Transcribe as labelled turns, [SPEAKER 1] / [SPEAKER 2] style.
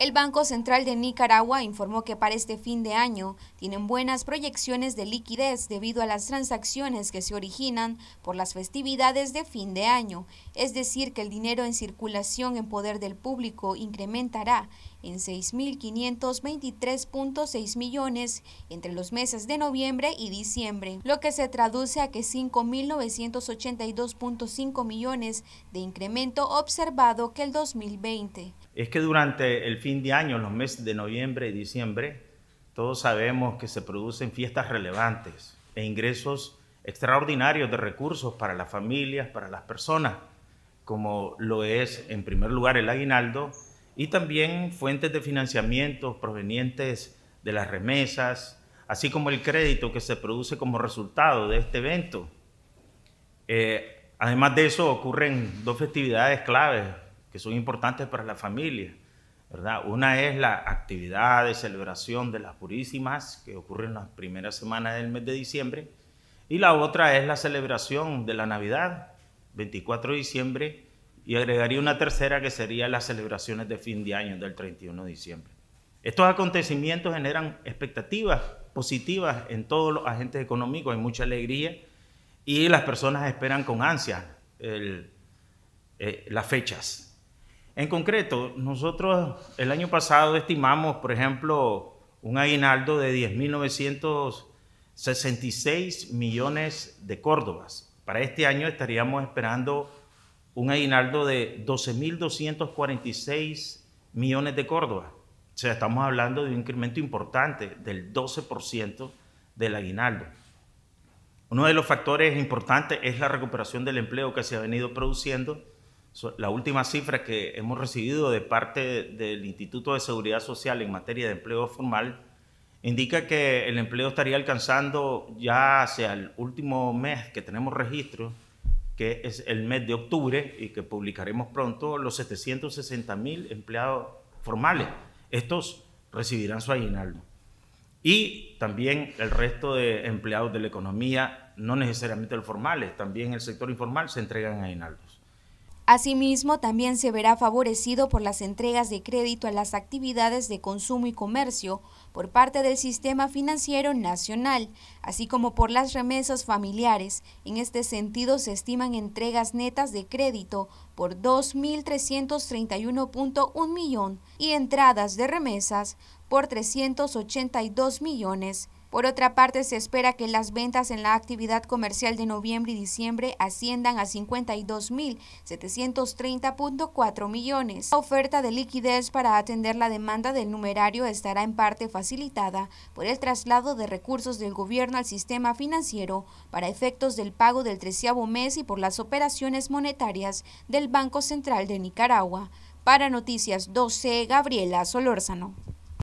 [SPEAKER 1] El Banco Central de Nicaragua informó que para este fin de año tienen buenas proyecciones de liquidez debido a las transacciones que se originan por las festividades de fin de año, es decir, que el dinero en circulación en poder del público incrementará en 6.523.6 millones entre los meses de noviembre y diciembre, lo que se traduce a que 5.982.5 millones de incremento observado que el 2020.
[SPEAKER 2] Es que durante el fin de año, los meses de noviembre y diciembre, todos sabemos que se producen fiestas relevantes e ingresos extraordinarios de recursos para las familias, para las personas, como lo es en primer lugar el aguinaldo y también fuentes de financiamiento provenientes de las remesas, así como el crédito que se produce como resultado de este evento. Eh, además de eso, ocurren dos festividades claves que son importantes para la familia. ¿verdad? Una es la actividad de celebración de las Purísimas, que ocurre en las primeras semanas del mes de diciembre, y la otra es la celebración de la Navidad, 24 de diciembre, y agregaría una tercera que sería las celebraciones de fin de año del 31 de diciembre. Estos acontecimientos generan expectativas positivas en todos los agentes económicos, hay mucha alegría y las personas esperan con ansia eh, las fechas. En concreto, nosotros el año pasado estimamos, por ejemplo, un aguinaldo de 10.966 millones de córdobas. Para este año estaríamos esperando un aguinaldo de 12.246 millones de Córdoba. O sea, estamos hablando de un incremento importante del 12% del aguinaldo. Uno de los factores importantes es la recuperación del empleo que se ha venido produciendo. La última cifra que hemos recibido de parte del Instituto de Seguridad Social en materia de empleo formal indica que el empleo estaría alcanzando ya hacia el último mes que tenemos registro que es el mes de octubre y que publicaremos pronto, los 760 mil empleados formales. Estos recibirán su aguinaldo. Y también el resto de empleados de la economía, no necesariamente los formales, también el sector informal, se entregan aguinaldo
[SPEAKER 1] Asimismo, también se verá favorecido por las entregas de crédito a las actividades de consumo y comercio por parte del Sistema Financiero Nacional, así como por las remesas familiares. En este sentido, se estiman entregas netas de crédito por 2.331.1 millón y entradas de remesas por 382 millones. Por otra parte, se espera que las ventas en la actividad comercial de noviembre y diciembre asciendan a 52.730.4 millones. La oferta de liquidez para atender la demanda del numerario estará en parte facilitada por el traslado de recursos del gobierno al sistema financiero para efectos del pago del treceavo mes y por las operaciones monetarias del Banco Central de Nicaragua. Para Noticias 12, Gabriela Solórzano.